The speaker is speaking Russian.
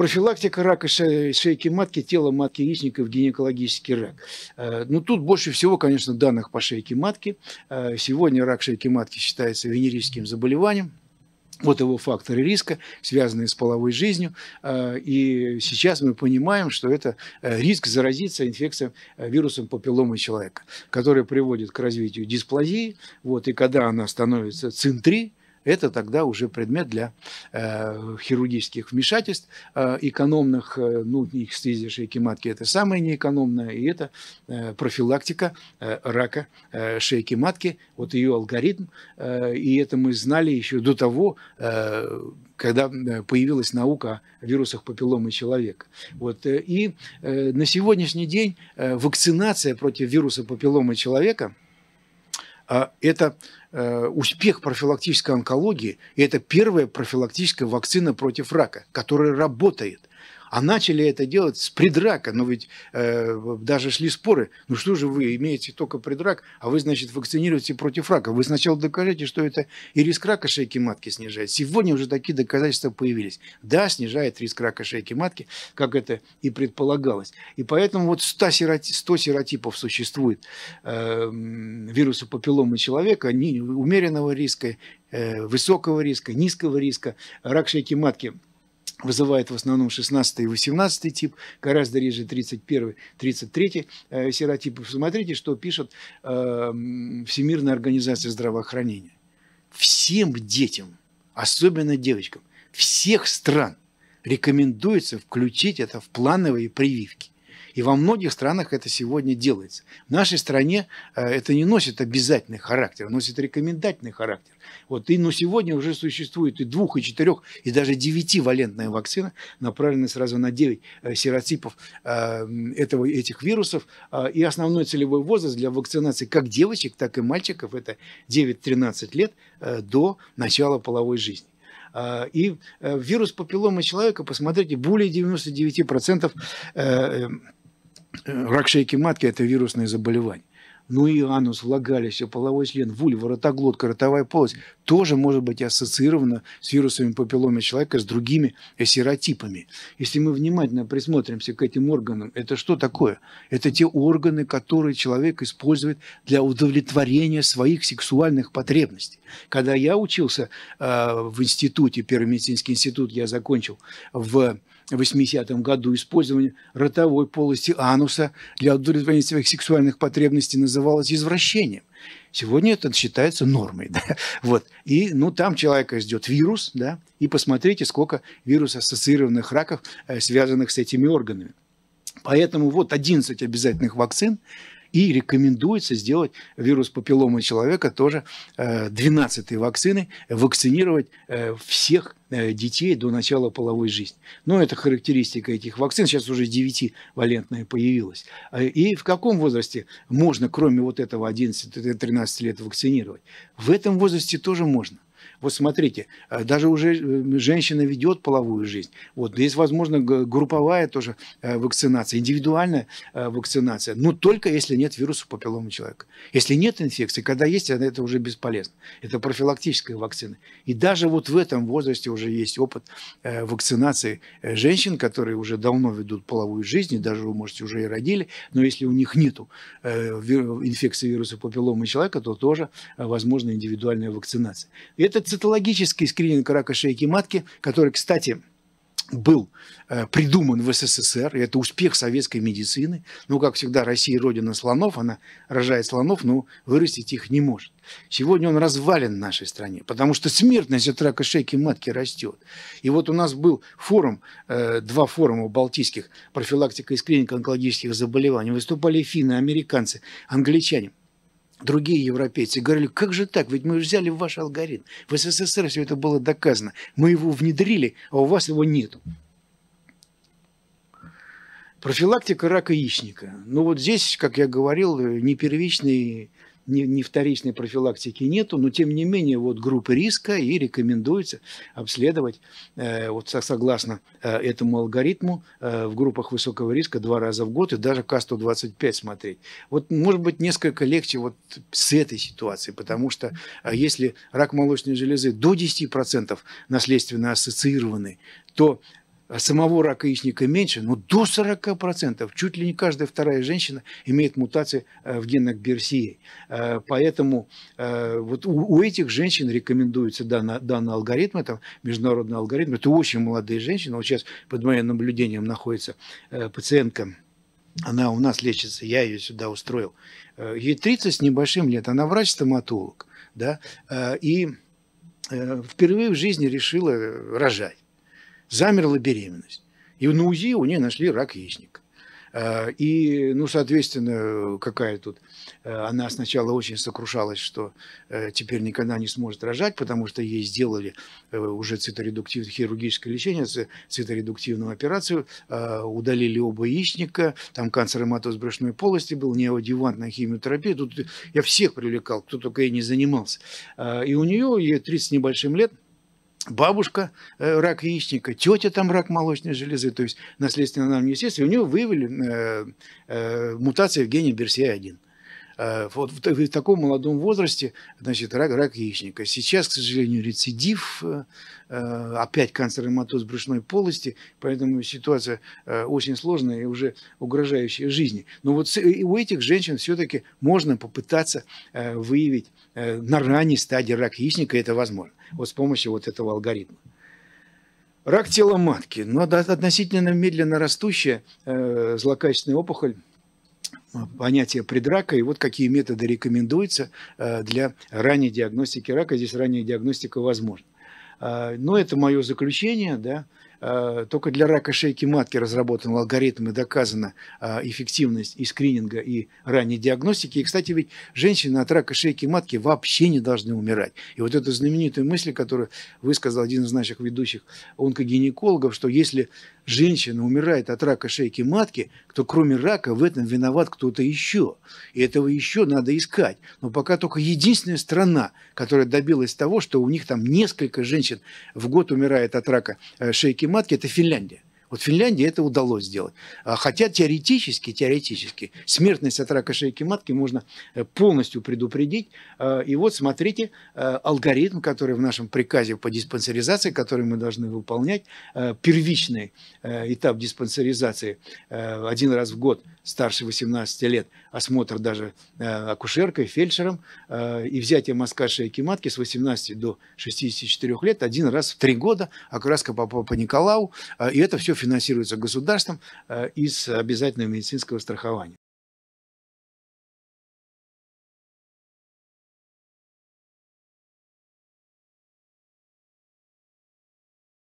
Профилактика рака шейки матки, тела матки яичников, гинекологический рак. Э, ну, тут больше всего, конечно, данных по шейке матки. Э, сегодня рак шейки матки считается венерическим заболеванием. Вот его факторы риска, связанные с половой жизнью. Э, и сейчас мы понимаем, что это риск заразиться инфекцией вирусом папилломы человека, который приводит к развитию дисплазии. Вот, и когда она становится центри, это тогда уже предмет для э, хирургических вмешательств, э, экономных, э, ну, экстезия шейки матки – это самое неэкономное, и это э, профилактика э, рака э, шейки матки, вот ее алгоритм, э, и это мы знали еще до того, э, когда появилась наука о вирусах папилломы человека. Вот. Э, и э, на сегодняшний день э, вакцинация против вируса папилломы человека – а это э, успех профилактической онкологии, и это первая профилактическая вакцина против рака, которая работает. А начали это делать с предрака. Но ведь э, даже шли споры. Ну что же вы имеете только предрак, а вы, значит, вакцинируете против рака. Вы сначала докажите, что это и риск рака шейки матки снижает. Сегодня уже такие доказательства появились. Да, снижает риск рака шейки матки, как это и предполагалось. И поэтому вот 100, сироти, 100 сиротипов существует э, вируса папилломы человека, не, умеренного риска, э, высокого риска, низкого риска, рак шейки матки – вызывает в основном 16 и 18 тип, гораздо реже 31, 33 э, серотип. Посмотрите, что пишет э, Всемирная организация здравоохранения. Всем детям, особенно девочкам, всех стран рекомендуется включить это в плановые прививки. И во многих странах это сегодня делается. В нашей стране э, это не носит обязательный характер, а носит рекомендательный характер. Вот, и, но сегодня уже существует и двух, и четырех, и даже девятивалентная вакцина, направленная сразу на 9 э, серотипов э, этого, этих вирусов. И основной целевой возраст для вакцинации как девочек, так и мальчиков – это 9-13 лет до начала половой жизни. И вирус папилломы человека, посмотрите, более 99% рак шейки матки – это вирусное заболевание. Ну и анус, влагалище, половой член, вульва, ротоглотка, ротовая полость тоже может быть ассоциировано с вирусами папиллома человека, с другими серотипами. Если мы внимательно присмотримся к этим органам, это что такое? Это те органы, которые человек использует для удовлетворения своих сексуальных потребностей. Когда я учился э, в институте, Первый медицинский институт я закончил в 80 м году использование ротовой полости ануса для удовлетворения своих сексуальных потребностей называлось извращением. Сегодня это считается нормой. Да? Вот. И ну, там человека ждет вирус, да, и посмотрите, сколько вирус-ассоциированных раков, э, связанных с этими органами. Поэтому вот 11 обязательных вакцин и рекомендуется сделать вирус папилломы человека тоже 12-й э, вакцины, вакцинировать э, всех э, детей до начала половой жизни. Но ну, это характеристика этих вакцин. Сейчас уже 9-валентная появилась. А, и в каком возрасте можно, кроме вот этого 11-13 лет, вакцинировать? В этом возрасте тоже можно. Вот смотрите, э, даже уже э, женщина ведет половую жизнь. Вот, есть, возможно, групповая тоже э, вакцинация, индивидуальная вакцинация, но только если нет вируса папиллома человека. Если нет инфекции, когда есть, это уже бесполезно. Это профилактическая вакцина. И даже вот в этом возрасте уже есть опыт вакцинации женщин, которые уже давно ведут половую жизнь, и даже, вы можете, уже и родили, но если у них нет инфекции вируса папиллома человека, то тоже возможна индивидуальная вакцинация. Этот цитологический скрининг рака шейки матки, который, кстати, был э, придуман в СССР, и это успех советской медицины. Ну, как всегда, Россия родина слонов, она рожает слонов, но вырастить их не может. Сегодня он развален в нашей стране, потому что смертность от рака шейки матки растет. И вот у нас был форум, э, два форума балтийских, профилактика и скрининг онкологических заболеваний. Выступали финны, американцы, англичане другие европейцы говорили, как же так, ведь мы взяли ваш алгоритм. В СССР все это было доказано. Мы его внедрили, а у вас его нет. Профилактика рака яичника. Ну вот здесь, как я говорил, не первичный не не вторичной профилактики нету, но тем не менее вот группы риска и рекомендуется обследовать э, вот согласно э, этому алгоритму э, в группах высокого риска два раза в год и даже К-125 смотреть. Вот может быть несколько легче вот с этой ситуации, потому что э, если рак молочной железы до 10% наследственно ассоциированный, то а самого рака яичника меньше, но до 40%. Чуть ли не каждая вторая женщина имеет мутации э, в генах Берсии, э, Поэтому э, вот у этих женщин рекомендуется данный, данный алгоритм, это международный алгоритм. Это очень молодые женщины. Вот сейчас под моим наблюдением находится пациентка, она у нас лечится, я ее сюда устроил. Ей 30 с небольшим лет, она врач-стоматолог, да, и впервые в жизни решила рожать замерла беременность. И на УЗИ у нее нашли рак яичника. А, и, ну, соответственно, какая тут... Э, она сначала очень сокрушалась, что э, теперь никогда не сможет рожать, потому что ей сделали э, уже циторедуктивное хирургическое лечение, циторедуктивную операцию, а, удалили оба яичника, там канцероматоз брюшной полости был, неодевантная химиотерапия. Тут я всех привлекал, кто только и не занимался. А, и у нее, ей 30 с небольшим лет, бабушка э, рак яичника, тетя там рак молочной железы, то есть наследственная нам неестественно, у нее выявили э, э, мутация в гене Берсия 1 Э, вот в, в таком молодом возрасте, значит, рак, рак яичника. Сейчас, к сожалению, рецидив, э, э, опять канцероматоз брюшной полости, поэтому ситуация очень сложная и уже угрожающая жизни. Но вот у этих женщин все-таки можно попытаться выявить на ранней стадии рак яичника, это возможно, вот с помощью вот этого алгоритма. Рак тела матки, но ну, относительно медленно растущая злокачественная опухоль, понятие предрака и вот какие методы рекомендуются э, для ранней диагностики рака. Здесь ранняя диагностика возможна. Э, но это мое заключение, да, Э, только для рака шейки матки разработан алгоритм и доказана э, эффективность и скрининга, и ранней диагностики. И, кстати, ведь женщины от рака шейки матки вообще не должны умирать. И вот эта знаменитая мысль, которую высказал один из наших ведущих онкогинекологов, что если женщина умирает от рака шейки матки, то кроме рака в этом виноват кто-то еще. И этого еще надо искать. Но пока только единственная страна, которая добилась того, что у них там несколько женщин в год умирает от рака э, шейки Матки это Финляндия. Вот Финляндии это удалось сделать. А, хотя теоретически, теоретически, смертность от рака шейки матки можно э, полностью предупредить. А, и вот смотрите, э, алгоритм, который в нашем приказе по диспансеризации, который мы должны выполнять, э, первичный этап диспансеризации один раз в год старше 18 лет, осмотр даже акушеркой, фельдшером и взятие мазка шейки матки с 18 до 64 лет один раз в три года, окраска по Папа Николау. И это все финансируется государством э, из обязательного медицинского страхования.